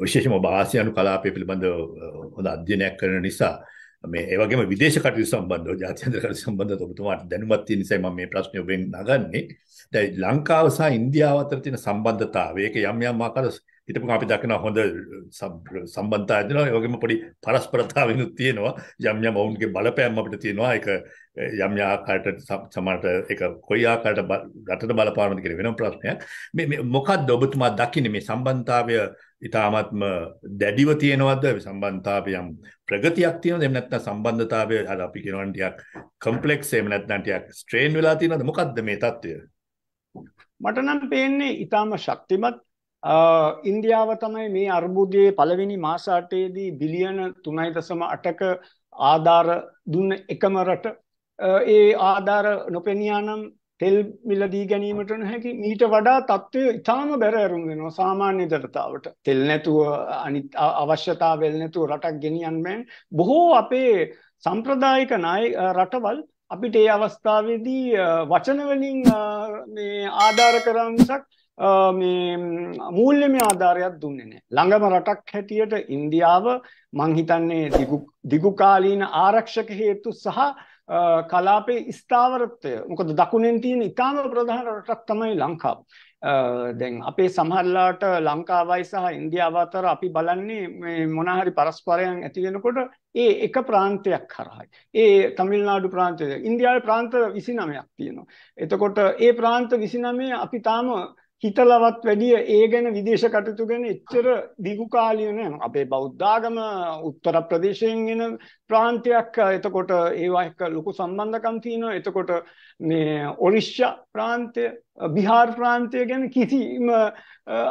විශේෂම වාසියනු කලාපය පිළිබඳ හොඳ අධ්‍යයනයක් කරන නිසා මේ ඒ වගේම විදේශ කටයුතු සම්බන්ධව ජාත්‍යන්තර කටයුතු සම්බන්ධව ඔබතුමාට දැනුමක් තියෙන නිසා මම මේ ප්‍රශ්නේ ඔබෙන් නගන්නේ. දැන් ලංකාව සහ ඉන්දියාව අතර තියෙන සම්බන්ධතාවය ඒක යම් යම් ආකාර හිටපු අපි දකින හොඳ සම්බන්ධතා ඇතිනවා ඒ වගේම පොඩි පරස්පරතාවිනුත් තියෙනවා යම් යම් ඔවුන්ගේ බලපෑම් අපිට තියෙනවා ඒක යම් ආකාරයට සමහරට ඒක කොයි ආකාරයට රටට බලපානවද කියලා වෙනම ප්‍රශ්නයක් මේ මොකක්ද ඔබතුමා දකින්නේ මේ සම්බන්ධතාවය ඊටාත්ම දැඩිව තියෙනවද සම්බන්ධතාවය යම් ප්‍රගතියක් තියෙනවද එහෙම නැත්නම් සම්බන්ධතාවය අර අපි කියනවා ටිකක් කොම්ප්ලෙක්ස් එහෙම නැත්නම් ටිකක් ස්ට්‍රේන් වෙලා තියෙනවද මොකක්ද මේ தত্ত্বය මට නම් පේන්නේ ඊටාම ශක්තිමත් ඉන්දියාව තමයි මේ අර්බුදයේ පළවෙනි මාස 8ේදී බිලියන 3.8ක ආධාර දුන්න එකම රට ඒ ආධාර නොපෙනියානම් තෙල් මිල දී ගැනීමට නොහැකි මීට වඩා තත්ත්වය ඉතාම බැරෑරුම් වෙනවා සාමාන්‍ය ජනතාවට තෙල් නැතුව අනිත් අවශ්‍යතාවල් නැතුව රටක් ගෙනියන්න බෑන් බොහෝ අපේ සම්ප්‍රදායික නාය රටවල් අපිට ඒ අවස්ථාවේදී වචනවලින් මේ ආධාර කරමිසක් මේ මූල්‍යමය ආධාරයක් දුන්නේ නැහැ. ළඟම රටක් හැටියට ඉන්දියාව මං හිතන්නේ දිගුකාලීන ආරක්ෂක හේතු සහ කලාපේ ස්ථාවරත්වය. මොකද දකුණෙන් තියෙන ඊටාම ප්‍රධාන රටක් තමයි ලංකාව. දැන් අපේ සමහරලාට ලංකාවයි සහ ඉන්දියාව අතර අපි බලන්නේ මේ මොනහරි පරස්පරයන් ඇති වෙනකොට ඒ එක ප්‍රාන්තයක් කරහයි. ඒ තමිල්නාඩු ප්‍රාන්තය ඉන්දියාවේ ප්‍රාන්ත 29ක් තියෙනවා. එතකොට ඒ ප්‍රාන්ත 29 අපි තාම හිතලවත් වැඩිය ඒ ගැන විදේශ කටයුතු ගැන එච්චර දිගු කාලීන අපේ බෞද්ධාගම උත්තර ප්‍රදේශයෙන් එන ප්‍රාන්තයක් එතකොට ඒවා එක්ක ලොකු සම්බන්ධකම් තියෙනවා එතකොට මේ ඔරිෂ්‍යා ප්‍රාන්තය බිහාර් ප්‍රාන්තය ගැන කිසිම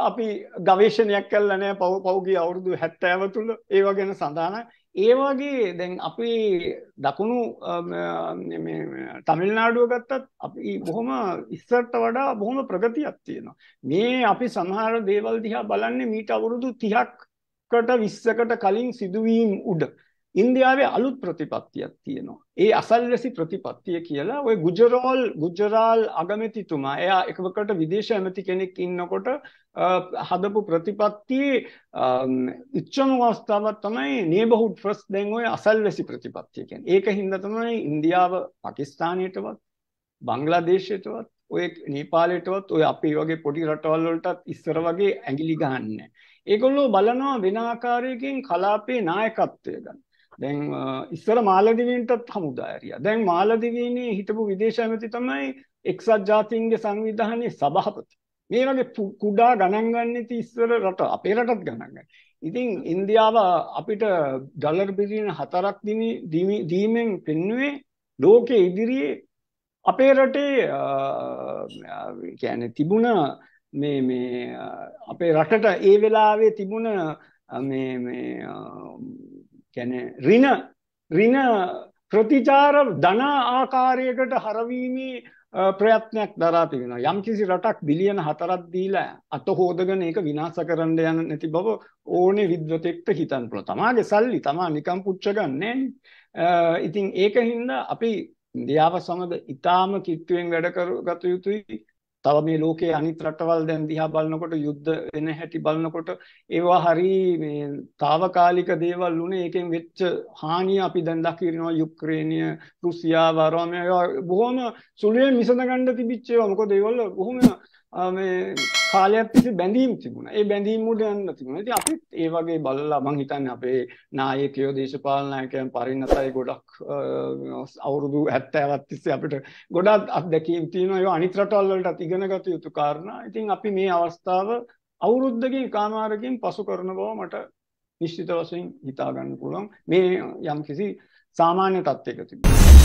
අපි ගවේෂණයක් කළා නැහැ පව් පව්ගේ අවුරුදු 70 තුල ඒවා ගැන සඳහන ඒ වගේ දැන් අපි දකුණු තමිල්නාඩුව ගත්තත් අපි බොහොම ඉස්සරට වඩා බොහොම ප්‍රගතියක් තියෙනවා. මේ අපි සමහර දේවල් දිහා බලන්නේ මීට අවුරුදු 30කට 20කට කලින් සිදුවීම් උඩ. ඉන්දියාවේ අලුත් ප්‍රතිපත්තියක් තියෙනවා. ඒ අසල්වැසි ප්‍රතිපත්තිය කියලා ඔය ගුජරෝල් ගුජරාල් අගමැතිතුමා එයා එකවකට විදේශ ඇමති කෙනෙක් ඉන්නකොට හදපු ප්‍රතිපත්තියේ ඉච්ඡම අවස්ථාවක් තමයි නේබර්හුඩ් ෆස්ට් දැන් ඔය අසල්වැසි ප්‍රතිපත්තිය කියන්නේ. ඒක හින්දා තමයි ඉන්දියාව පාකිස්තානයටවත් බංග්ලාදේශයටවත් ඔය නේපාලයටවත් ඔය අපේ වගේ පොඩි රටවල් වලටත් ඉස්සර වගේ ඇඟිලි ගහන්නේ. ඒගොල්ලෝ බලනවා වෙන ආකාරයකින් කලාපේ නායකත්වය ගන්න. දැන් ඉස්සර මාලදිවීන්ටත් හමුදාහැරියා. දැන් මාලදිවීනේ හිටපු විදේශ ඇමති තමයි එක්සත් ජාතීන්ගේ සංවිධානයේ සභාපති. මේ වගේ කුඩා ගණන් ගන්න ඉස්සර රට අපේ රටත් ගණන් ගන්න. ඉතින් ඉන්දියාව අපිට ඩොලර් බිලියන 4ක් දීමෙන් පෙන්වුවේ ලෝකයේ ඉදිරියේ අපේ රටේ කියන්නේ තිබුණ මේ මේ අපේ රටට ඒ වෙලාවේ තිබුණ මේ මේ කියන්නේ ඍණ ඍණ ප්‍රතිචාර ධන ආකාරයකට හරවීමේ ප්‍රයත්නයක් දරා තිබෙනවා යම්කිසි රටක් බිලියන 4ක් දීලා අත හොදගෙන ඒක විනාශ කරන්න යන නැති බව ඕනේ විද්වතෙක්ට හිතන්න පුළුවන්. තමාගේ සල්ලි තමා නිකම් පුච්ච ගන්නෑනේ. ඉතින් ඒකින්ද අපි ඉන්දියාව සමග ඊටාම කිට්ටුවෙන් වැඩ කරගත යුතුයි. තව මේ ලෝකයේ අනිත් රටවල් දැන් දිහා බලනකොට යුද්ධ වෙන හැටි බලනකොට ඒවා හරි මේ తాවකාලික දේවල් උනේ ඒකෙන් වෙච්ච හානිය අපි දැන් දකිනවා යුක්‍රේනය රුසියාව රෝමය බොහොම සුළුවෙන් විසඳගන්න තිබිච්ච ඒවා මොකද ඒවල බොහොම කාලයක් තිස්සේ බැඳීම් තිබුණා. ඒ බැඳීම් උඩ යන්න තිබුණා. ඉතින් අපිත් ඒ වගේ බලලා මං හිතන්නේ අපේ නායකයෝ දේශපාලන නායකයන් පරිණතයි ගොඩක් අවුරුදු 70ක් තිස්සේ අපිට ගොඩක් අත්දැකීම් තියෙනවා. ඒවා අනිත් රටවල් වලටත් ඉගෙන ගත යුතු කාරණා. ඉතින් අපි මේ අවස්ථාව අවුරුද්දකින් කාමාරකින් පසු කරන බව මට නිශ්චිත වශයෙන් හිතා ගන්න පුළුවන්. මේ යම්කිසි සාමාන්‍ය තත්ත්වයක තිබුණා.